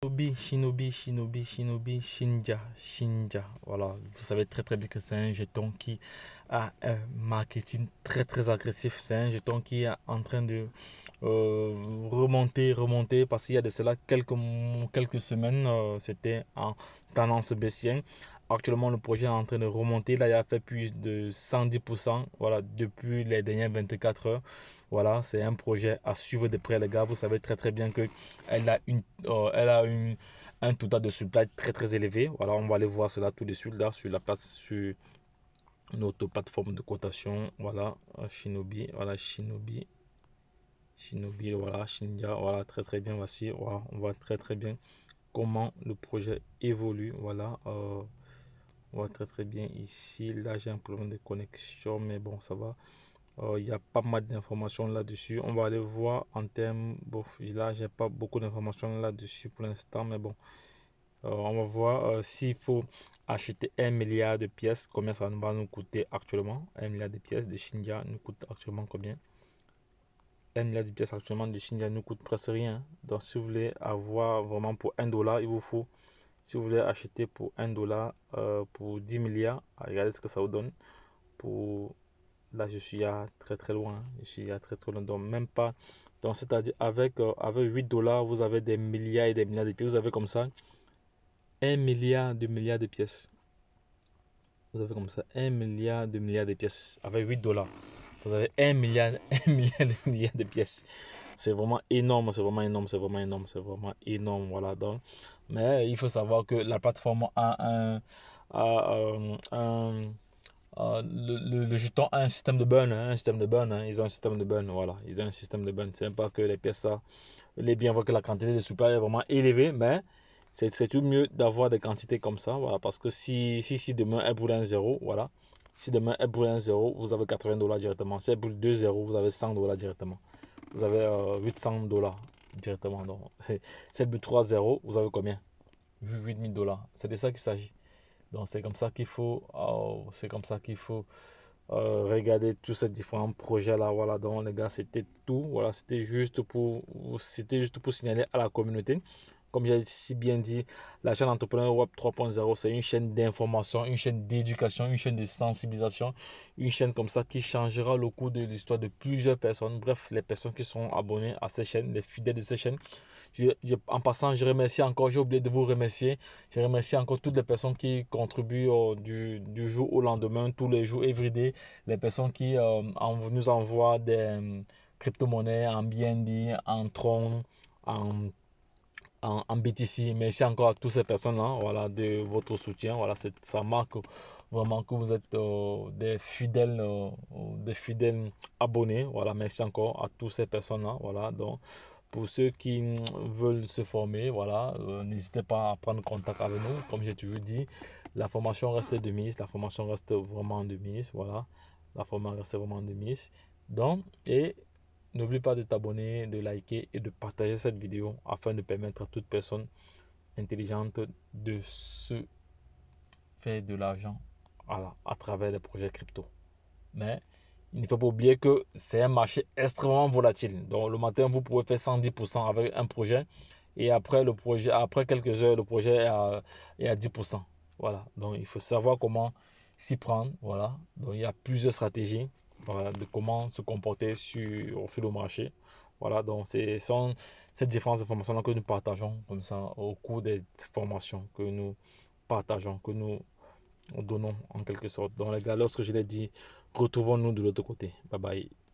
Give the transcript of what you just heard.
Shinobi, Shinobi, Shinobi, Shinobi, Shinja, Shinja. Voilà, vous savez très très bien que c'est un jeton qui ah, un euh, marketing très très agressif. C'est un jeton qui est en train de euh, remonter, remonter, parce qu'il y a de cela quelques, quelques semaines, euh, c'était en tendance baissière. Actuellement, le projet est en train de remonter. Là, il a fait plus de 110% voilà, depuis les dernières 24 heures. Voilà, c'est un projet à suivre de près, les gars. Vous savez très très bien qu'elle a, une, elle a une, un total de supply très très élevé. Voilà, on va aller voir cela tout de suite là sur la place. Sur, notre plateforme de cotation voilà euh, shinobi voilà shinobi shinobi voilà shinja voilà très très bien voici on voit très très bien comment le projet évolue voilà euh, on voit très très bien ici là j'ai un problème de connexion mais bon ça va euh, il y a pas mal d'informations là-dessus. On va aller voir en termes. Bon, là, j'ai pas beaucoup d'informations là-dessus pour l'instant, mais bon, euh, on va voir euh, s'il faut acheter 1 milliard de pièces, combien ça va nous coûter actuellement 1 milliard de pièces de Shinja nous coûte actuellement combien 1 milliard de pièces actuellement de Shinja nous coûte presque rien. Donc si vous voulez avoir vraiment pour 1 dollar, il vous faut, si vous voulez acheter pour 1 dollar, euh, pour 10 milliards, regardez ce que ça vous donne. Pour Là, je suis à très très loin. Je suis à très très loin. Donc même pas. Donc c'est-à-dire avec, avec 8 dollars, vous avez des milliards et des milliards de pièces. Vous avez comme ça 1 milliard de milliards de pièces. Vous avez comme ça 1 milliard de milliards de pièces avec 8 dollars. Vous avez 1 milliard, 1 milliard de milliards de pièces. C'est vraiment énorme, c'est vraiment énorme, c'est vraiment énorme, c'est vraiment énorme. Voilà, donc. Mais il faut savoir que la plateforme a un. A, euh, un euh, le, le, jeton a un système de burn, hein, un système de burn, hein. ils ont un système de burn, voilà, ils ont un système de burn. C'est pas que les pièces, ça, les biens, voient que la quantité de super est vraiment élevée, mais c'est tout mieux d'avoir des quantités comme ça, voilà, parce que si, si, si demain elle boule 1-0, voilà, si demain elle boule un 0 vous avez 80 dollars directement. Si elle 2-0, vous avez 100 dollars directement. Vous avez 800 euh, dollars directement. Donc, si elle 3-0, vous avez combien 8000 dollars. C'est de ça qu'il s'agit. Donc, c'est comme ça qu'il faut, oh, c'est comme ça qu'il faut euh, regarder tous ces différents projets-là. Voilà, donc les gars, c'était tout. Voilà, c'était juste pour, c'était juste pour signaler à la communauté. Comme j'ai si bien dit, la chaîne Entrepreneur Web 3.0, c'est une chaîne d'information, une chaîne d'éducation, une chaîne de sensibilisation, une chaîne comme ça qui changera le cours de l'histoire de plusieurs personnes. Bref, les personnes qui seront abonnées à cette chaîne, les fidèles de cette chaîne. en passant, je remercie encore, j'ai oublié de vous remercier. Je remercie encore toutes les personnes qui contribuent euh, du, jour au lendemain, tous les jours, everyday. Les personnes qui euh, nous envoient des euh, crypto-monnaies en BNB, en Tron, en en, en BTC. Merci encore à toutes ces personnes-là voilà, de votre soutien. Voilà, ça marque vraiment que vous êtes euh, des, fidèles, euh, des fidèles abonnés. Voilà, merci encore à toutes ces personnes-là. Voilà, donc, pour ceux qui mm, veulent se former, voilà, euh, n'hésitez pas à prendre contact avec nous. Comme j'ai toujours dit, la formation reste de mise. La formation reste vraiment de mise. Voilà, la formation reste vraiment de mise. Donc, et N'oublie pas de t'abonner, de liker et de partager cette vidéo afin de permettre à toute personne intelligente de se faire de l'argent à travers les projets crypto. Mais il ne faut pas oublier que c'est un marché extrêmement volatile. Donc le matin, vous pouvez faire 110% avec un projet et après, le projet, après quelques heures, le projet est à, est à 10%. Voilà, donc il faut savoir comment s'y prendre. Voilà, donc il y a plusieurs stratégies de comment se comporter sur, au fil au marché. Voilà, donc c'est cette différence de formation que nous partageons comme ça au cours des formations que nous partageons, que nous donnons en quelque sorte. Donc les gars, lorsque je l'ai dit, retrouvons-nous de l'autre côté. Bye bye.